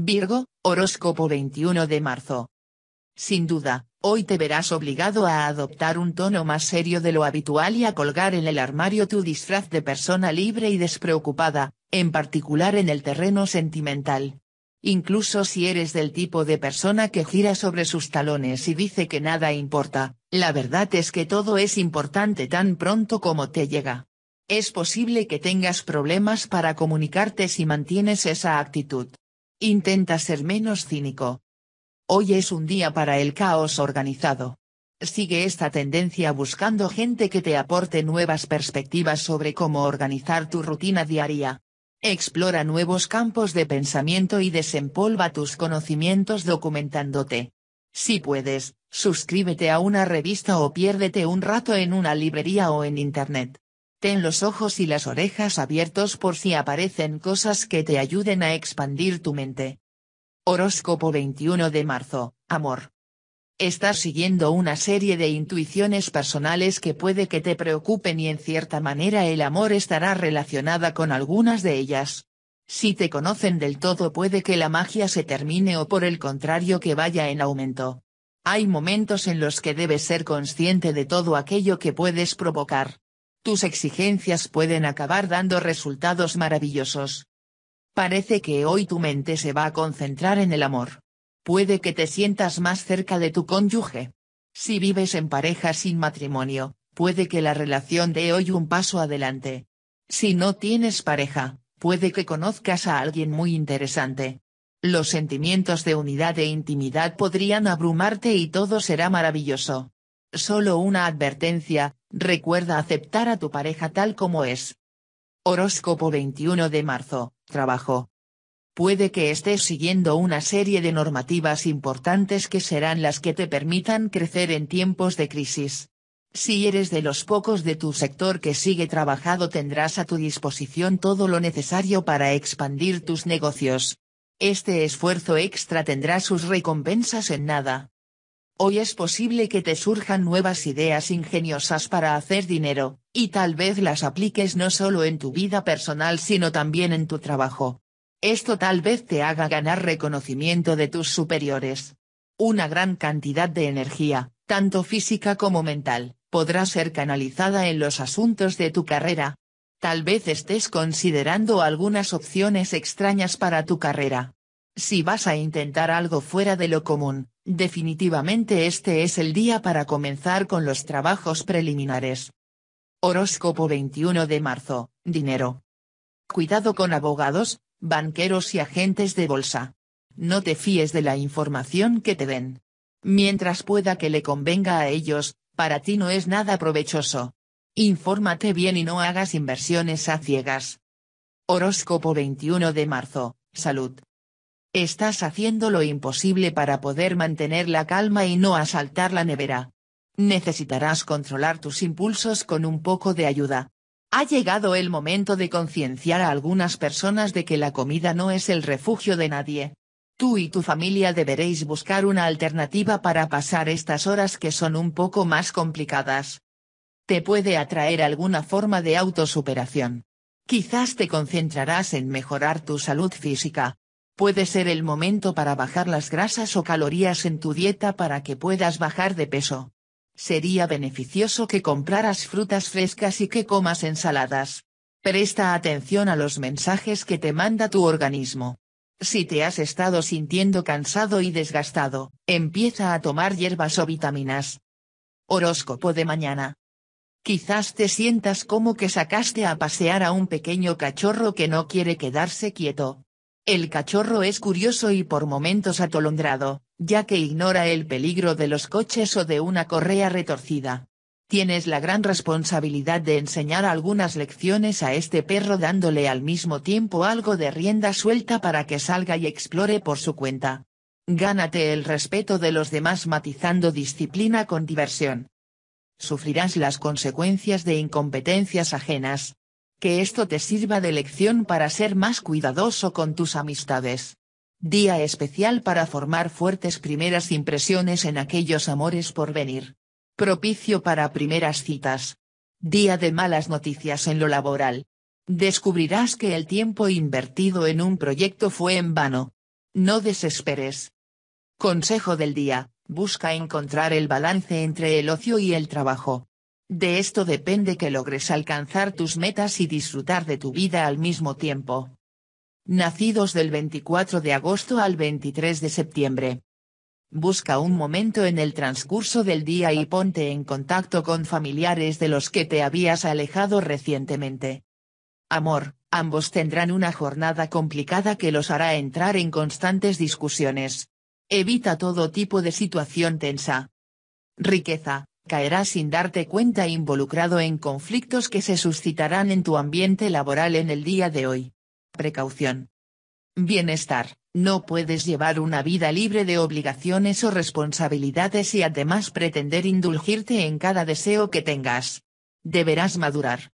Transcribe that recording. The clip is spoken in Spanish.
Virgo, horóscopo 21 de marzo. Sin duda, hoy te verás obligado a adoptar un tono más serio de lo habitual y a colgar en el armario tu disfraz de persona libre y despreocupada, en particular en el terreno sentimental. Incluso si eres del tipo de persona que gira sobre sus talones y dice que nada importa, la verdad es que todo es importante tan pronto como te llega. Es posible que tengas problemas para comunicarte si mantienes esa actitud. Intenta ser menos cínico. Hoy es un día para el caos organizado. Sigue esta tendencia buscando gente que te aporte nuevas perspectivas sobre cómo organizar tu rutina diaria. Explora nuevos campos de pensamiento y desempolva tus conocimientos documentándote. Si puedes, suscríbete a una revista o piérdete un rato en una librería o en Internet. Ten los ojos y las orejas abiertos por si aparecen cosas que te ayuden a expandir tu mente. Horóscopo 21 de marzo, amor. Estás siguiendo una serie de intuiciones personales que puede que te preocupen y en cierta manera el amor estará relacionada con algunas de ellas. Si te conocen del todo puede que la magia se termine o por el contrario que vaya en aumento. Hay momentos en los que debes ser consciente de todo aquello que puedes provocar tus exigencias pueden acabar dando resultados maravillosos. Parece que hoy tu mente se va a concentrar en el amor. Puede que te sientas más cerca de tu cónyuge. Si vives en pareja sin matrimonio, puede que la relación dé hoy un paso adelante. Si no tienes pareja, puede que conozcas a alguien muy interesante. Los sentimientos de unidad e intimidad podrían abrumarte y todo será maravilloso. Solo una advertencia, Recuerda aceptar a tu pareja tal como es. Horóscopo 21 de marzo, trabajo. Puede que estés siguiendo una serie de normativas importantes que serán las que te permitan crecer en tiempos de crisis. Si eres de los pocos de tu sector que sigue trabajado tendrás a tu disposición todo lo necesario para expandir tus negocios. Este esfuerzo extra tendrá sus recompensas en nada. Hoy es posible que te surjan nuevas ideas ingeniosas para hacer dinero, y tal vez las apliques no solo en tu vida personal sino también en tu trabajo. Esto tal vez te haga ganar reconocimiento de tus superiores. Una gran cantidad de energía, tanto física como mental, podrá ser canalizada en los asuntos de tu carrera. Tal vez estés considerando algunas opciones extrañas para tu carrera. Si vas a intentar algo fuera de lo común, definitivamente este es el día para comenzar con los trabajos preliminares. Horóscopo 21 de marzo, dinero. Cuidado con abogados, banqueros y agentes de bolsa. No te fíes de la información que te den. Mientras pueda que le convenga a ellos, para ti no es nada provechoso. Infórmate bien y no hagas inversiones a ciegas. Horóscopo 21 de marzo, salud. Estás haciendo lo imposible para poder mantener la calma y no asaltar la nevera. Necesitarás controlar tus impulsos con un poco de ayuda. Ha llegado el momento de concienciar a algunas personas de que la comida no es el refugio de nadie. Tú y tu familia deberéis buscar una alternativa para pasar estas horas que son un poco más complicadas. Te puede atraer alguna forma de autosuperación. Quizás te concentrarás en mejorar tu salud física, Puede ser el momento para bajar las grasas o calorías en tu dieta para que puedas bajar de peso. Sería beneficioso que compraras frutas frescas y que comas ensaladas. Presta atención a los mensajes que te manda tu organismo. Si te has estado sintiendo cansado y desgastado, empieza a tomar hierbas o vitaminas. Horóscopo de mañana. Quizás te sientas como que sacaste a pasear a un pequeño cachorro que no quiere quedarse quieto, el cachorro es curioso y por momentos atolondrado, ya que ignora el peligro de los coches o de una correa retorcida. Tienes la gran responsabilidad de enseñar algunas lecciones a este perro dándole al mismo tiempo algo de rienda suelta para que salga y explore por su cuenta. Gánate el respeto de los demás matizando disciplina con diversión. Sufrirás las consecuencias de incompetencias ajenas, que esto te sirva de lección para ser más cuidadoso con tus amistades. Día especial para formar fuertes primeras impresiones en aquellos amores por venir. Propicio para primeras citas. Día de malas noticias en lo laboral. Descubrirás que el tiempo invertido en un proyecto fue en vano. No desesperes. Consejo del día, busca encontrar el balance entre el ocio y el trabajo. De esto depende que logres alcanzar tus metas y disfrutar de tu vida al mismo tiempo. Nacidos del 24 de agosto al 23 de septiembre. Busca un momento en el transcurso del día y ponte en contacto con familiares de los que te habías alejado recientemente. Amor, ambos tendrán una jornada complicada que los hará entrar en constantes discusiones. Evita todo tipo de situación tensa. Riqueza, Caerás sin darte cuenta involucrado en conflictos que se suscitarán en tu ambiente laboral en el día de hoy. Precaución. Bienestar. No puedes llevar una vida libre de obligaciones o responsabilidades y además pretender indulgirte en cada deseo que tengas. Deberás madurar,